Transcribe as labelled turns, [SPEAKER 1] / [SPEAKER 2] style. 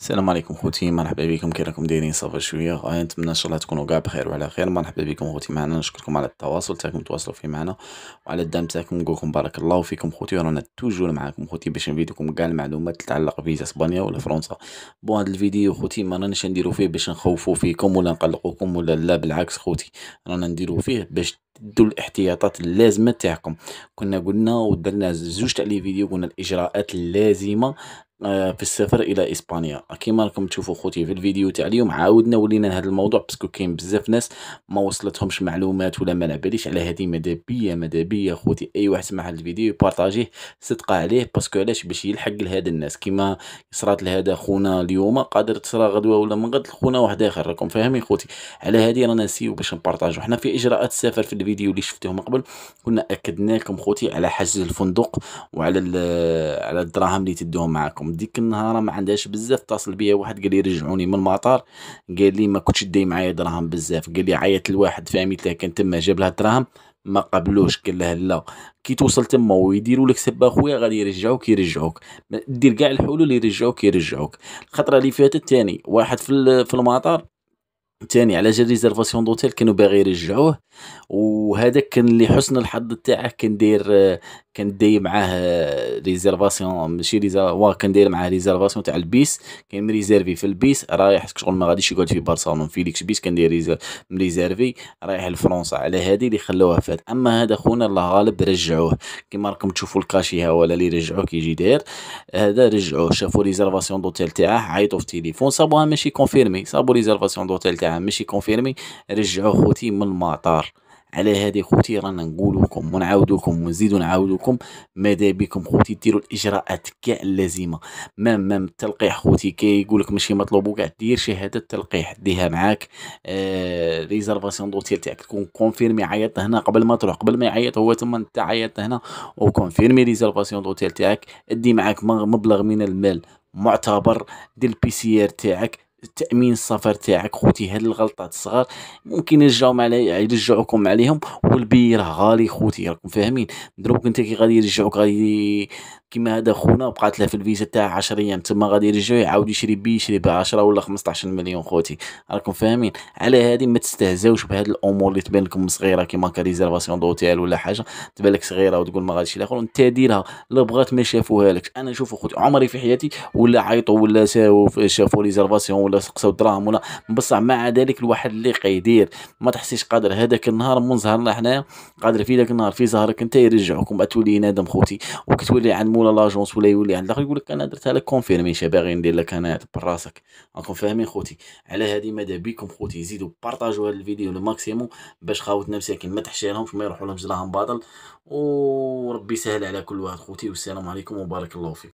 [SPEAKER 1] السلام عليكم خوتي مرحبا بكم كي راكم دايرين صافا شويه نتمنى ان شاء الله تكونوا كاع بخير وعلى خير مرحبا بكم خوتي معنا نشكركم على التواصل تاعكم تواصلوا في معنا وعلى الدعم تاعكم نقولكم بارك الله فيكم خوتي رانا توجور معاكم خوتي باش نفيدكم كاع المعلومات تتعلق فيزا اسبانيا ولا فرنسا بون هذا الفيديو خوتي ما راناش نديرو فيه باش نخوفو فيكم ولا نقلقوكم ولا لا بالعكس خوتي رانا نديرو فيه باش تدوا الاحتياطات اللازمه تاعكم كنا قلنا ودرنا زوج تاع لي فيديو قلنا الاجراءات اللازمه آه، في السفر الى اسبانيا كيما راكم تشوفوا خوتي في الفيديو تاع اليوم عاودنا ولينا لهذا الموضوع باسكو كاين بزاف ناس ما وصلتهمش معلومات ولا ما نعبليش على هذه مدابيه مدابيه خوتي اي واحد سمع هذا الفيديو يبارطاجيه صدق عليه باسكو علاش باش يلحق لهذا الناس كيما صرات لهذا خونا اليوم قادر تصرى غدوه ولا من غد خونا واحد اخر راكم فاهمين خوتي على هذه رانا نسيو باش نبارطاجو حنا في اجراءات السفر في الفيديو اللي شفتوه من قبل كنا اكدنا لكم خوتي على حجز الفندق وعلى على الدراهم اللي تدوهم معاكم نقولكم ديك النهار ما عندهاش بزاف اتصل بيا واحد قال لي رجعوني من المطار قال لي ما كنتش داي معايا دراهم بزاف قال لي عيط لواحد فاميلته كان تما جاب لها دراهم ما قبلوش قال له لا كي توصل تما ويديروا لك سبا خويا غادي يرجعوك يرجعوك دير كاع الحلول يرجعوك يرجعوك الخطره اللي فاتت تاني واحد في في المطار تاني على جال ريزرفاسيون دوتيل كانوا باغي يرجعوه وهذاك كان لحسن الحظ تاعه كان داير آه، كان داير معاه ريزيرفاسيون ماشي ريزيرفاسيون هو كان داير معاه ريزيرفاسيون تاع البيس كان مريزيرفي في البيس رايح شغل ما غاديش يقعد في برشلونه فيليكس بيس كان داير مريزيرفي رايح لفرنسا على هذه اللي خلوها فات اما هذا خونا الله غالب رجعوه كيما راكم تشوفوا الكاشي ها ولا اللي رجعوه كيجي داير هذا رجعوه شافوا ريزيرفاسيون دوتيل تاعه عيطوا في التليفون صابوها ماشي كونفيرمي صابوا ريزيرفاسيون دوتيل تاعه ماشي كونفيرمي رجعوه خوتي من المطار على هذه خوتي رانا نقول لكم ونعاودوكم ونزيدو نعاودوكم ماذا بكم خوتي ديروا الاجراءات كاع اللازمه مام مام التلقيح خوتي كيقول كي لك ماشي مطلوب كاع دير شهاده التلقيح ديها معاك آه ريزرفاسيون دوتيل تاعك تكون كونفيرمي عيط هنا قبل ما تروح قبل ما يعيط هو تما انت عيطت هنا وكونفيرمي ريزرفاسيون دوتيل تاعك ادي معاك مبلغ من المال معتبر دير البي سي ار تاعك تامين السفر تاعك خوتي هاد الغلطات الصغار ممكن يرجعوهم على يرجعوكم عليهم والبير غالي خوتي راكم فاهمين دروك انت كي غادي يرجعوك غادي كيما هذا خونا بقات له في الفيزا تاع 10 ايام تما غادي يرجعو يعاود يشري بي يشري ب 10 ولا 15 مليون خوتي راكم فاهمين على هذه ما تستهزاوش بهاد الامور اللي تبان لكم صغيره كيما كريزيرفاسيون دوتيل ولا حاجه تبان لك صغيره وتقول ما غاديش الاخر انت ديرها لا بغات ما شافوها لك انا نشوف خوتي عمري في حياتي ولا عيطوا ولا شافوا ريزيرفاسيون ولا ولا سقساو دراهم ولا بصح مع ذلك الواحد اللي قيدير ما تحسيش قادر هذاك النهار من زهرنا حنايا قادر في ذاك النهار في زهرك انت يرجعكم اتولي نادم تولي خوتي وكتولي عند مولا لاجونس ولا يولي عند الاخر يقول لك انا درتها لك كونفيرمي باغي ندير لك انا براسك راكم فاهمين خوتي على هذه ماذا بكم خوتي زيدوا بارطاجوا هذا الفيديو لو باش خاوتنا مساكين ما تحشي لهمش ما يروحوا لهم دراهم باطل وربي يسهل على كل واحد خوتي والسلام عليكم وبارك الله فيكم